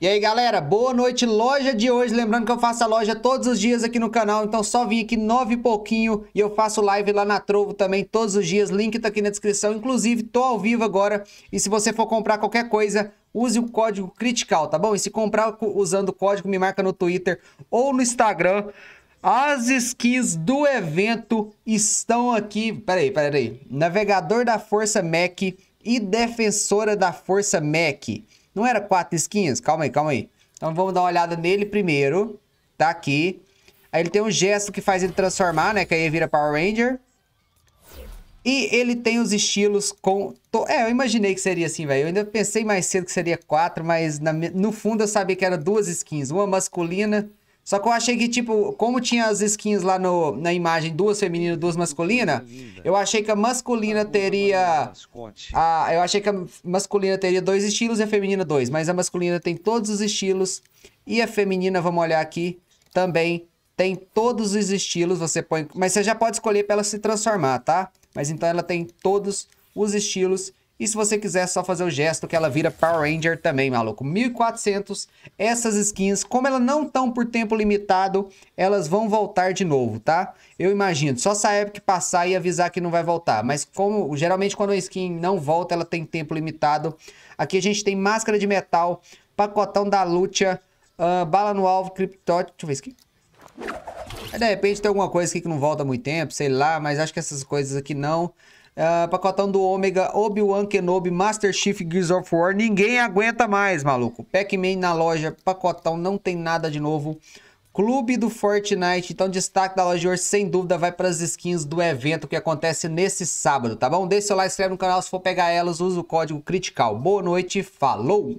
E aí, galera, boa noite, loja de hoje. Lembrando que eu faço a loja todos os dias aqui no canal, então só vim aqui nove e pouquinho e eu faço live lá na Trovo também todos os dias. Link tá aqui na descrição. Inclusive, tô ao vivo agora e se você for comprar qualquer coisa, use o código CRITICAL, tá bom? E se comprar usando o código, me marca no Twitter ou no Instagram. As skins do evento estão aqui. Peraí, peraí. Navegador da Força Mac e Defensora da Força Mac. Não era quatro skins? Calma aí, calma aí. Então vamos dar uma olhada nele primeiro. Tá aqui. Aí ele tem um gesto que faz ele transformar, né? Que aí vira Power Ranger. E ele tem os estilos com... To... É, eu imaginei que seria assim, velho. Eu ainda pensei mais cedo que seria quatro, mas na... no fundo eu sabia que era duas skins. Uma masculina só que eu achei que, tipo, como tinha as skins lá no, na imagem, duas femininas duas masculinas, eu achei que a masculina teria. A, eu achei que a masculina teria dois estilos e a feminina dois. Mas a masculina tem todos os estilos. E a feminina, vamos olhar aqui, também tem todos os estilos. Você põe. Mas você já pode escolher para ela se transformar, tá? Mas então ela tem todos os estilos. E se você quiser, é só fazer o gesto que ela vira Power Ranger também, maluco. 1400, essas skins, como elas não estão por tempo limitado, elas vão voltar de novo, tá? Eu imagino, só sair a passar e avisar que não vai voltar. Mas como, geralmente quando a skin não volta, ela tem tempo limitado. Aqui a gente tem máscara de metal, pacotão da Lucha, uh, bala no alvo, criptote... Deixa eu ver isso aqui. É, de repente tem alguma coisa aqui que não volta muito tempo, sei lá, mas acho que essas coisas aqui não... Uh, ah, pacotão do Ômega, Obi-Wan Kenobi, Master Chief Gears of War. Ninguém aguenta mais, maluco. Pac-Man na loja, pacotão, não tem nada de novo. Clube do Fortnite, então destaque da loja de hoje, sem dúvida, vai para as skins do evento que acontece nesse sábado, tá bom? Deixe seu like, se inscreve no canal, se for pegar elas, usa o código CRITICAL. Boa noite, falou!